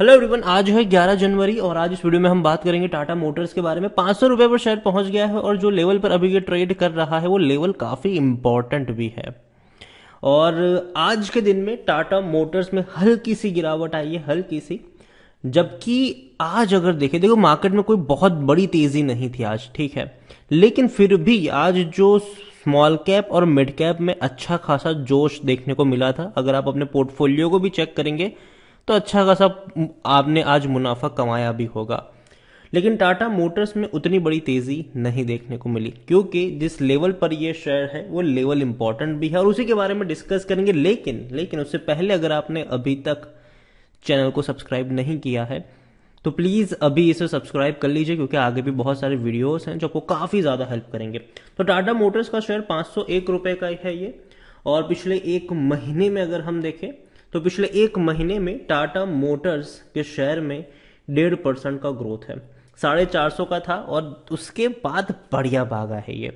hello everyone आज है 11 जनवरी और आज इस वीडियो में हम बात करेंगे टाटा मोटर्स के बारे में पांच सौ रुपए पर शेयर पहुंच गया है और जो लेवल पर अभी ये ट्रेड कर रहा है वो लेवल काफ़ी इम्पोर्टेंट भी है और आज के दिन में टाटा मोटर्स में हल्की सी गिरावट आई है हल्की सी जबकि आज अगर देखें देखो मार्केट में कोई बहुत बड़ी तेज़ी नहीं थी आज ठीक है लेकिन फिर भी आज जो स्मॉल कैप और मिड कैप में अच्छा खासा जोश देखने को मिला था अगर आप अपने पोर्टफोलियो को भी चेक करेंगे तो अच्छा खासा आपने आज मुनाफा कमाया भी होगा लेकिन टाटा मोटर्स में उतनी बड़ी तेज़ी नहीं देखने को मिली क्योंकि जिस लेवल पर यह शेयर है वो लेवल इंपॉर्टेंट भी है और उसी के बारे में डिस्कस करेंगे लेकिन लेकिन उससे पहले अगर आपने अभी तक चैनल को सब्सक्राइब नहीं किया है तो प्लीज़ अभी इसे सब्सक्राइब कर लीजिए क्योंकि आगे भी बहुत सारे वीडियोस हैं जो आपको काफ़ी ज़्यादा हेल्प करेंगे तो टाटा मोटर्स का शेयर पांच सौ का है ये और पिछले एक महीने में अगर हम देखें तो पिछले एक महीने में टाटा मोटर्स के शेयर में डेढ़ परसेंट का ग्रोथ है साढ़े चार सौ का था और उसके बाद बढ़िया भागा है ये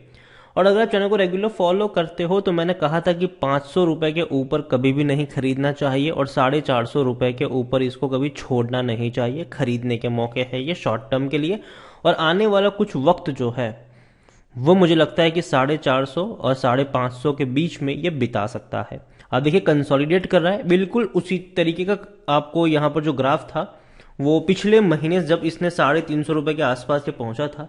और अगर आप चैनल को रेगुलर फॉलो करते हो तो मैंने कहा था कि पाँच सौ रुपये के ऊपर कभी भी नहीं खरीदना चाहिए और साढ़े चार सौ रुपये के ऊपर इसको कभी छोड़ना नहीं चाहिए खरीदने के मौके है ये शॉर्ट टर्म के लिए और आने वाला कुछ वक्त जो है वो मुझे लगता है कि साढ़े चार सौ और साढ़े पाँच सौ के बीच में ये बिता सकता है आप हाँ, देखिए कंसोलिडेट कर रहा है बिल्कुल उसी तरीके का आपको यहाँ पर जो ग्राफ था वो पिछले महीने जब इसने साढ़े तीन सौ रुपये के आसपास से पहुँचा था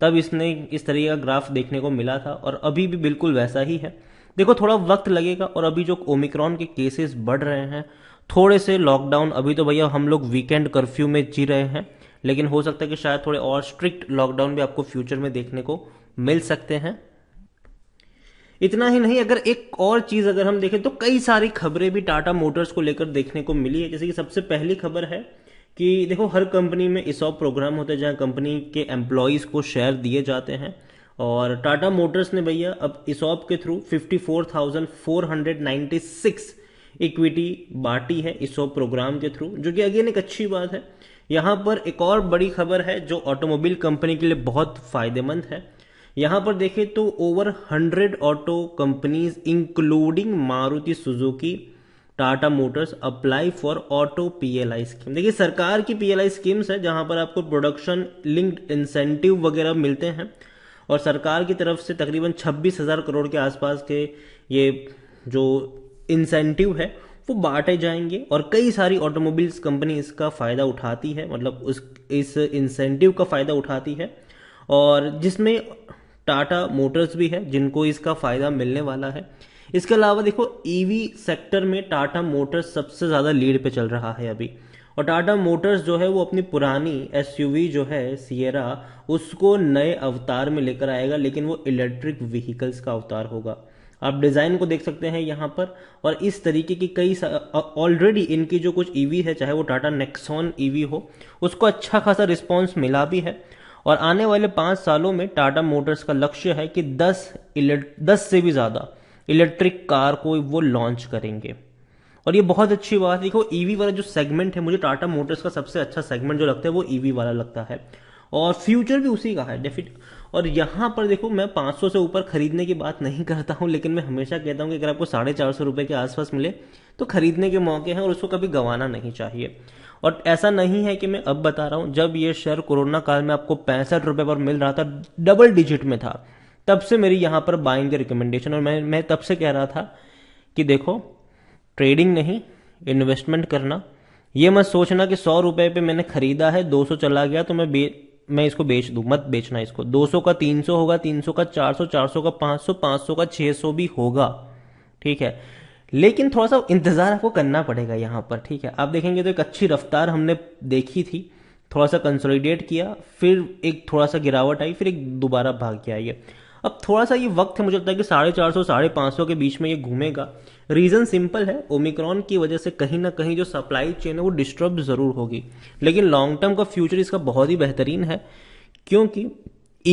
तब इसने इस तरीके का ग्राफ देखने को मिला था और अभी भी बिल्कुल वैसा ही है देखो थोड़ा वक्त लगेगा और अभी जो ओमिक्रॉन के केसेस बढ़ रहे हैं थोड़े से लॉकडाउन अभी तो भैया हम लोग वीकेंड कर्फ्यू में जी रहे हैं लेकिन हो सकता है कि शायद थोड़े और स्ट्रिक्ट लॉकडाउन भी आपको फ्यूचर में देखने को मिल सकते हैं इतना ही नहीं अगर एक और चीज अगर हम देखें तो कई सारी खबरें भी टाटा मोटर्स को लेकर देखने को मिली है जैसे कि सबसे पहली खबर है कि देखो हर कंपनी में इसॉप प्रोग्राम होते हैं जहाँ कंपनी के एम्प्लॉयज़ को शेयर दिए जाते हैं और टाटा मोटर्स ने भैया अब इसॉप के थ्रू 54,496 इक्विटी बांटी है इसॉप प्रोग्राम के थ्रू जो कि अगेन एक अच्छी बात है यहाँ पर एक और बड़ी खबर है जो ऑटोमोबाइल कंपनी के लिए बहुत फायदेमंद है यहां पर देखें तो over hundred auto companies including Maruti Suzuki Tata motors apply for auto PLI scheme देखिए सरकार की पीएलआई स्कीम्स है जहां पर आपको प्रोडक्शन लिंक्ड इंसेंटिव वगैरह मिलते हैं और सरकार की तरफ से तकरीबन छब्बीस हज़ार करोड़ के आसपास के ये जो इंसेंटिव है वो बांटे जाएंगे और कई सारी ऑटोमोबाइल्स कंपनी इसका फ़ायदा उठाती है मतलब उस इस इंसेंटिव का फ़ायदा उठाती है और जिसमें टाटा मोटर्स भी है जिनको इसका फ़ायदा मिलने वाला है इसके अलावा देखो ईवी e सेक्टर में टाटा मोटर्स सबसे ज़्यादा लीड पे चल रहा है अभी और टाटा मोटर्स जो है वो अपनी पुरानी एस जो है सियरा उसको नए अवतार में लेकर आएगा लेकिन वो इलेक्ट्रिक व्हीकल्स का अवतार होगा आप डिज़ाइन को देख सकते हैं यहाँ पर और इस तरीके की कई ऑलरेडी इनकी जो कुछ ईवी e है चाहे वो टाटा नेक्सॉन ईवी e हो उसको अच्छा खासा रिस्पॉन्स मिला भी है और आने वाले पांच सालों में टाटा मोटर्स का लक्ष्य है कि दस दस से भी ज़्यादा इलेक्ट्रिक कार को वो लॉन्च करेंगे और ये बहुत अच्छी बात है देखो ईवी e वाला जो सेगमेंट है मुझे टाटा मोटर्स का सबसे अच्छा सेगमेंट जो लगता है वो ईवी e वाला लगता है और फ्यूचर भी उसी का है डेफिट और यहाँ पर देखो मैं 500 से ऊपर खरीदने की बात नहीं करता हूँ लेकिन मैं हमेशा कहता हूँ कि अगर आपको साढ़े चार सौ रुपये के आसपास मिले तो खरीदने के मौके हैं और उसको कभी गंवाना नहीं चाहिए और ऐसा नहीं है कि मैं अब बता रहा हूं जब ये शेयर कोरोना काल में आपको पैंसठ रुपए पर मिल रहा था डबल डिजिट में था तब से मेरी यहां पर बाइंग की रिकमेंडेशन और मैं मैं तब से कह रहा था कि देखो ट्रेडिंग नहीं इन्वेस्टमेंट करना ये मत सोचना कि सौ रुपए पे मैंने खरीदा है दो सौ चला गया तो मैं बे मैं इसको बेच दू मत बेचना इसको दो सौ का तीन सौ होगा तीन सौ का चार सौ चार सौ का पांच सौ पांच सौ का छह सौ भी होगा ठीक है लेकिन थोड़ा सा इंतज़ार आपको करना पड़ेगा यहाँ पर ठीक है आप देखेंगे तो एक अच्छी रफ्तार हमने देखी थी थोड़ा सा कंसोलिडेट किया फिर एक थोड़ा सा गिरावट आई फिर एक दोबारा भाग के आई है अब थोड़ा सा ये वक्त है मुझे लगता है कि साढ़े चार सौ साढ़े पाँच सौ के बीच में ये घूमेगा रीज़न सिंपल है ओमिक्रॉन की वजह से कहीं ना कहीं जो सप्लाई चेन है वो डिस्टर्ब ज़रूर होगी लेकिन लॉन्ग टर्म का फ्यूचर इसका बहुत ही बेहतरीन है क्योंकि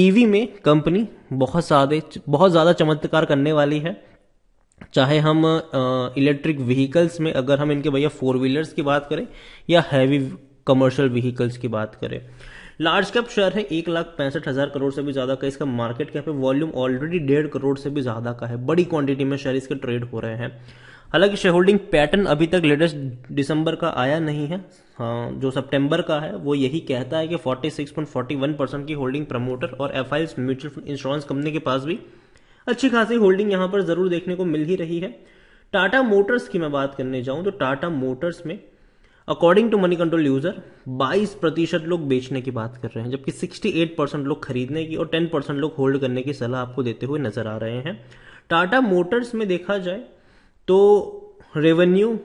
ईवी e में कंपनी बहुत ज़्यादा बहुत ज़्यादा चमत्कार करने वाली है चाहे हम इलेक्ट्रिक व्हीकल्स में अगर हम इनके भैया फोर व्हीलर्स की बात करें या हैवी कमर्शियल व्हीकल्स की बात करें लार्ज कैप शेयर है एक लाख पैंसठ हज़ार करोड़ से भी ज़्यादा का इसका मार्केट कैप है वॉल्यूम ऑलरेडी डेढ़ करोड़ से भी ज़्यादा का है बड़ी क्वांटिटी में शेयर इसके ट्रेड हो रहे हैं हालांकि शेयर होल्डिंग पैटर्न अभी तक लेटेस्ट दिसंबर का आया नहीं है हाँ जो सितंबर का है वो यही कहता है कि 46.41 परसेंट की होल्डिंग प्रमोटर और F mutual fund insurance company के पास भी अच्छी खासी होल्डिंग यहां पर ज़रूर देखने को मिल ही रही है टाटा मोटर्स की मैं बात करने जाऊं तो टाटा मोटर्स में according to Moneycontrol user 22 प्रतिशत लोग बेचने की बात कर रहे हैं जबकि 68 परसेंट लोग खरीदने की और 10 परसेंट लोग होल्ड करने की सलाह आपको देते हुए नजर आ रहे हैं टाटा मोटर्स में देखा जाए तो रेवेन्यू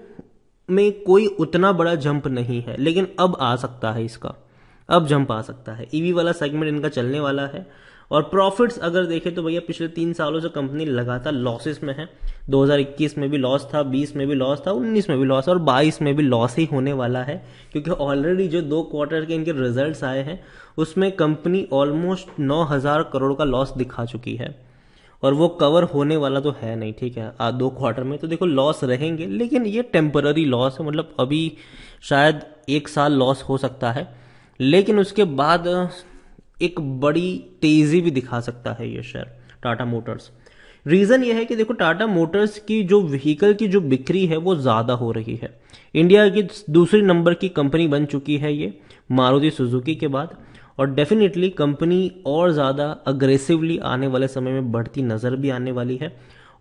में कोई उतना बड़ा जंप नहीं है लेकिन अब आ सकता है इसका अब जंप आ सकता है ईवी e वाला सेगमेंट इनका चलने वाला है और प्रॉफिट्स अगर देखें तो भैया पिछले तीन सालों से कंपनी लगातार लॉसेस में है 2021 में भी लॉस था 20 में भी लॉस था 19 में भी लॉस और 22 में भी लॉस ही होने वाला है क्योंकि ऑलरेडी जो दो क्वार्टर के इनके रिजल्ट्स आए हैं उसमें कंपनी ऑलमोस्ट 9000 करोड़ का लॉस दिखा चुकी है और वो कवर होने वाला तो है नहीं ठीक है आ, दो क्वार्टर में तो देखो लॉस रहेंगे लेकिन ये टेम्पररी लॉस है मतलब अभी शायद एक साल लॉस हो सकता है लेकिन उसके बाद एक बड़ी तेजी भी दिखा सकता है ये शेयर टाटा मोटर्स रीज़न ये है कि देखो टाटा मोटर्स की जो व्हीकल की जो बिक्री है वो ज़्यादा हो रही है इंडिया की दूसरी नंबर की कंपनी बन चुकी है ये मारुति सुजुकी के बाद और डेफिनेटली कंपनी और ज़्यादा अग्रेसिवली आने वाले समय में बढ़ती नज़र भी आने वाली है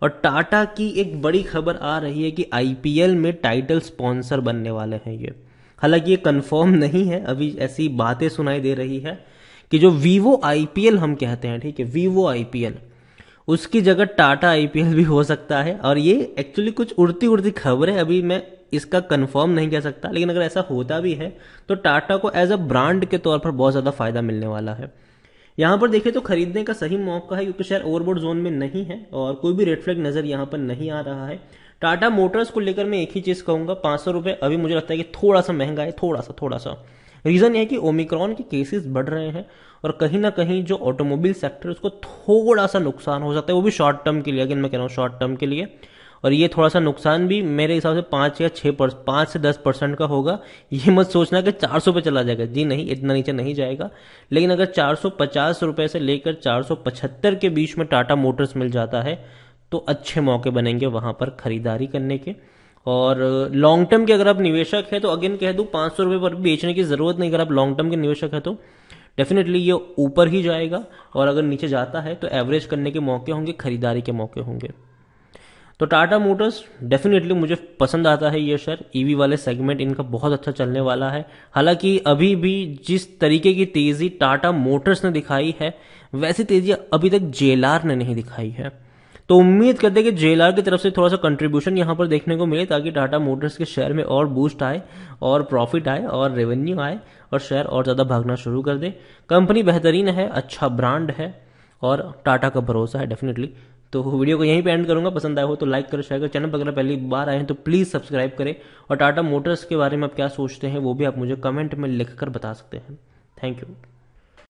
और टाटा की एक बड़ी खबर आ रही है कि आई में टाइटल स्पॉन्सर बनने वाले हैं ये हालांकि ये कंफर्म नहीं है अभी ऐसी बातें सुनाई दे रही है कि जो वीवो आई हम कहते हैं ठीक है वीवो आई उसकी जगह टाटा आई भी हो सकता है और ये एक्चुअली कुछ उड़ती उड़ती खबर है अभी मैं इसका कंफर्म नहीं कह सकता लेकिन अगर ऐसा होता भी है तो टाटा को एज अ ब्रांड के तौर पर बहुत ज़्यादा फायदा मिलने वाला है यहां पर देखें तो खरीदने का सही मौका है क्योंकि शेयर ओवरबोर्ड जोन में नहीं है और कोई भी रेड फ्लैग नज़र यहां पर नहीं आ रहा है टाटा मोटर्स को लेकर मैं एक ही चीज़ कहूंगा पांच सौ रुपए अभी मुझे लगता है कि थोड़ा सा महंगा है थोड़ा सा थोड़ा सा रीज़न है कि ओमिक्रॉन के केसेस बढ़ रहे हैं और कहीं ना कहीं जो ऑटोमोबाइल सेक्टर उसको थोड़ा सा नुकसान हो सकता है वो भी शॉर्ट टर्म के लिए अगेन मैं कह रहा हूँ शॉर्ट टर्म के लिए और ये थोड़ा सा नुकसान भी मेरे हिसाब से पाँच या छः पर पाँच से दस परसेंट का होगा ये मत सोचना कि चार सौ पे चला जाएगा जी नहीं इतना नीचे नहीं जाएगा लेकिन अगर चार सौ पचास रुपये से लेकर चार सौ पचहत्तर के बीच में टाटा मोटर्स मिल जाता है तो अच्छे मौके बनेंगे वहां पर खरीदारी करने के और लॉन्ग टर्म के अगर आप निवेशक है तो अगेन कह दूँ पाँच सौ रुपये पर बेचने की ज़रूरत नहीं अगर आप लॉन्ग टर्म के निवेशक है तो डेफिनेटली ये ऊपर ही जाएगा और अगर नीचे जाता है तो एवरेज करने के मौके होंगे खरीदारी के मौके होंगे तो टाटा मोटर्स डेफिनेटली मुझे पसंद आता है ये शेयर ईवी e वाले सेगमेंट इनका बहुत अच्छा चलने वाला है हालांकि अभी भी जिस तरीके की तेज़ी टाटा मोटर्स ने दिखाई है वैसी तेज़ी अभी तक जेलार ने नहीं दिखाई है तो उम्मीद करते हैं कि जेएलआर की तरफ से थोड़ा सा कंट्रीब्यूशन यहाँ पर देखने को मिले ताकि टाटा मोटर्स के शेयर में और बूस्ट आए और प्रॉफिट आए और रेवेन्यू आए और शेयर और ज़्यादा भागना शुरू कर दे कंपनी बेहतरीन है अच्छा ब्रांड है और टाटा का भरोसा है डेफिनेटली तो वीडियो को यहीं पे एंड करूंगा पसंद आया हो तो लाइक करें शेयर करो चैनल पर अगर पहली बार आए हैं तो प्लीज़ सब्सक्राइब करें और टाटा मोटर्स के बारे में आप क्या सोचते हैं वो भी आप मुझे कमेंट में लिख कर बता सकते हैं थैंक यू